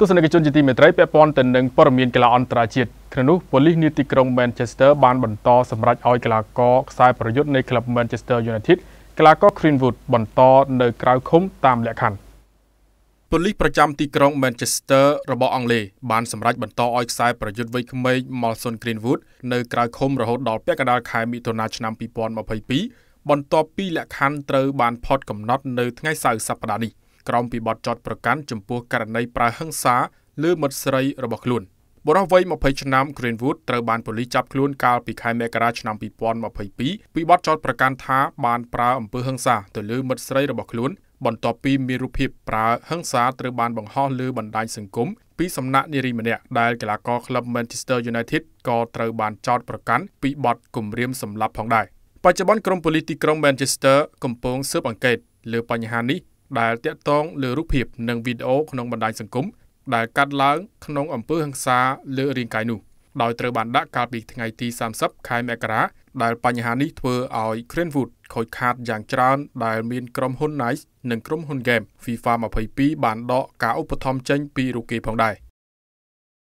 ទស្សនិកជនជាទីមេត្រីពាក់ព័ន្ធទៅនឹងព័ត៌មានកីឡាអន្តរជាតិក្នុងនោះប៉ូលីសនាទីក្រុង Manchester បានបន្តសម្រេចឲ្យកីឡាករខ្សែប្រយុទ្ធនៃក្លឹប Manchester United កីឡាករ Greenwood បន្តនៅក្រៅឃុំតាមលក្ខខណ្ឌប៉ូលីសប្រចាំទីក្រុង Manchester របស់អង់គ្លេសបានសម្រេចបន្តឲ្យខ្សែប្រយុទ្ធវ័យក្មេង Molson Greenwood នៅក្រៅឃុំរហូតដល់ពាក់កណ្ដាលខែមិថុនាឆ្នាំ2022បន្ទាប់ពីលក្ខខណ្ឌត្រូវបានផុតកំណត់នៅថ្ងៃសៅរ៍សប្តាហ៍នេះ។ក្រោមពីបទចោទប្រកាន់ចំពោះករណីប្រើហិង្សាលើមិត្តស្រីរបស់ខ្លួនបុរសវ័យ20ឆ្នាំ Greenwood ត្រូវបានប៉ូលីសចាប់ខ្លួន កាលពីខែមករាឆ្នាំ2022ពីបទចោទប្រកាន់ថាបានប្រើអំពើហិង្សាទៅលើមិត្តស្រីរបស់ខ្លួនបន្ទាប់ពីមានរូបភាពប្រើហិង្សាត្រូវបានបង្ហោះលើបណ្ដាញសង្គមពីសំណាក់នារីម្នាក់ដែលកីឡាករក្លឹប Manchester United ក៏ត្រូវបានចោទប្រកាន់ពីបទគំរាមសម្លាប់ផងដែរបច្ចុប្បន្នក្រុមប៉ូលីសទីក្រុង Manchester កំពុងស៊ើបអង្កេតលើបញ្ហានេះដែលតាក់ទងលើរូបភាពនិងវីដេអូក្នុងបណ្ដាញសង្គមដែលកាត់ឡើងក្នុងអំពើហិង្សាលើរាងកាយនោះដោយត្រូវបានដាក់កាលពីថ្ងៃទី30ខែមករាដែលបញ្ហានេះធ្វើឲ្យ Greenwood ខូចខាតយ៉ាងច្រើនដែលមានក្រុមហ៊ុន Nike និងក្រុមហ៊ុន Game FIFA 22បានដកការឧបត្ថម្ភចេញពីរូគេផងដែរ។